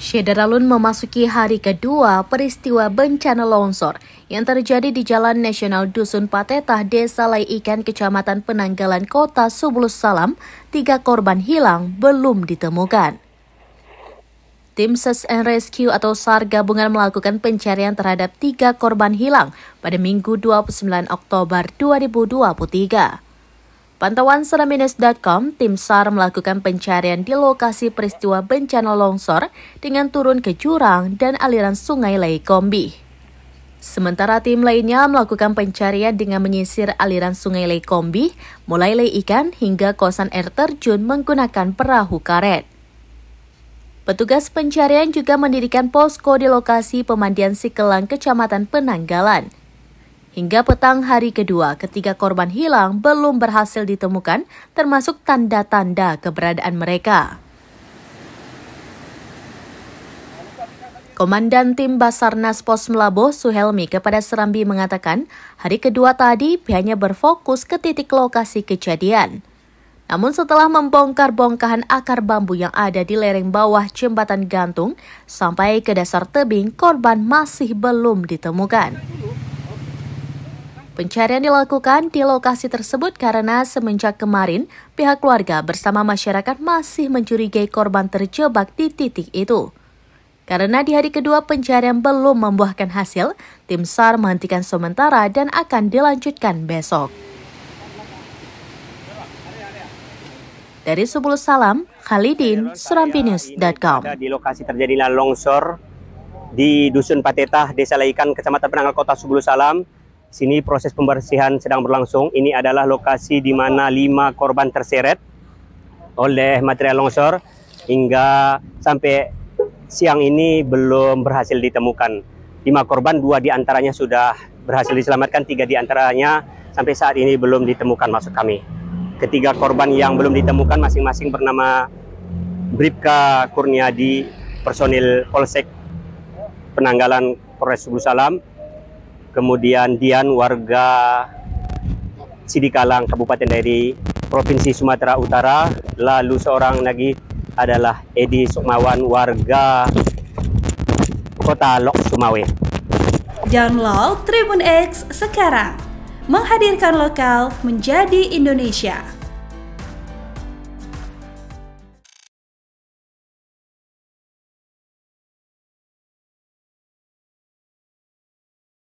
Syedaralun memasuki hari kedua peristiwa bencana longsor yang terjadi di Jalan Nasional Dusun Patetah, Desa Lai Ikan, Kecamatan Penanggalan Kota Subulus Salam, tiga korban hilang belum ditemukan. Tim Search and Rescue atau SAR gabungan melakukan pencarian terhadap tiga korban hilang pada Minggu 29 Oktober 2023. Pantauan Seraminus.com, tim SAR melakukan pencarian di lokasi peristiwa bencana longsor dengan turun ke jurang dan aliran sungai Leikombi. Sementara tim lainnya melakukan pencarian dengan menyisir aliran sungai Leikombi, mulai lei ikan hingga kosan air terjun menggunakan perahu karet. Petugas pencarian juga mendirikan posko di lokasi pemandian Sikelang, Kecamatan Penanggalan. Hingga petang hari kedua, ketiga korban hilang belum berhasil ditemukan, termasuk tanda-tanda keberadaan mereka. Komandan Tim Basarnas Pos Melabo Suhelmi kepada Serambi mengatakan, hari kedua tadi pihaknya berfokus ke titik lokasi kejadian. Namun setelah membongkar bongkahan akar bambu yang ada di lereng bawah jembatan gantung, sampai ke dasar tebing, korban masih belum ditemukan. Pencarian dilakukan di lokasi tersebut karena semenjak kemarin pihak keluarga bersama masyarakat masih mencurigai korban terjebak di titik itu. Karena di hari kedua pencarian belum membuahkan hasil, tim SAR menghentikan sementara dan akan dilanjutkan besok. Dari Subul Salam, Khalidin, surampinus.com. Di lokasi terjadinya longsor di Dusun Patetah, Desa Laikan, Kecamatan Penanggal Kota Subul Salam, Sini proses pembersihan sedang berlangsung. Ini adalah lokasi di mana lima korban terseret oleh material longsor hingga sampai siang ini belum berhasil ditemukan. Lima korban, dua diantaranya sudah berhasil diselamatkan, tiga diantaranya sampai saat ini belum ditemukan masuk kami. Ketiga korban yang belum ditemukan masing-masing bernama Bripka Kurniadi, personil Polsek Penanggalan Polres Subuh Salam, kemudian Dian warga Sidikalang, Kabupaten dari Provinsi Sumatera Utara, lalu seorang lagi adalah Edi Sukmawan warga Kota Lok Sumawe. Download Tribun X sekarang, menghadirkan lokal menjadi Indonesia.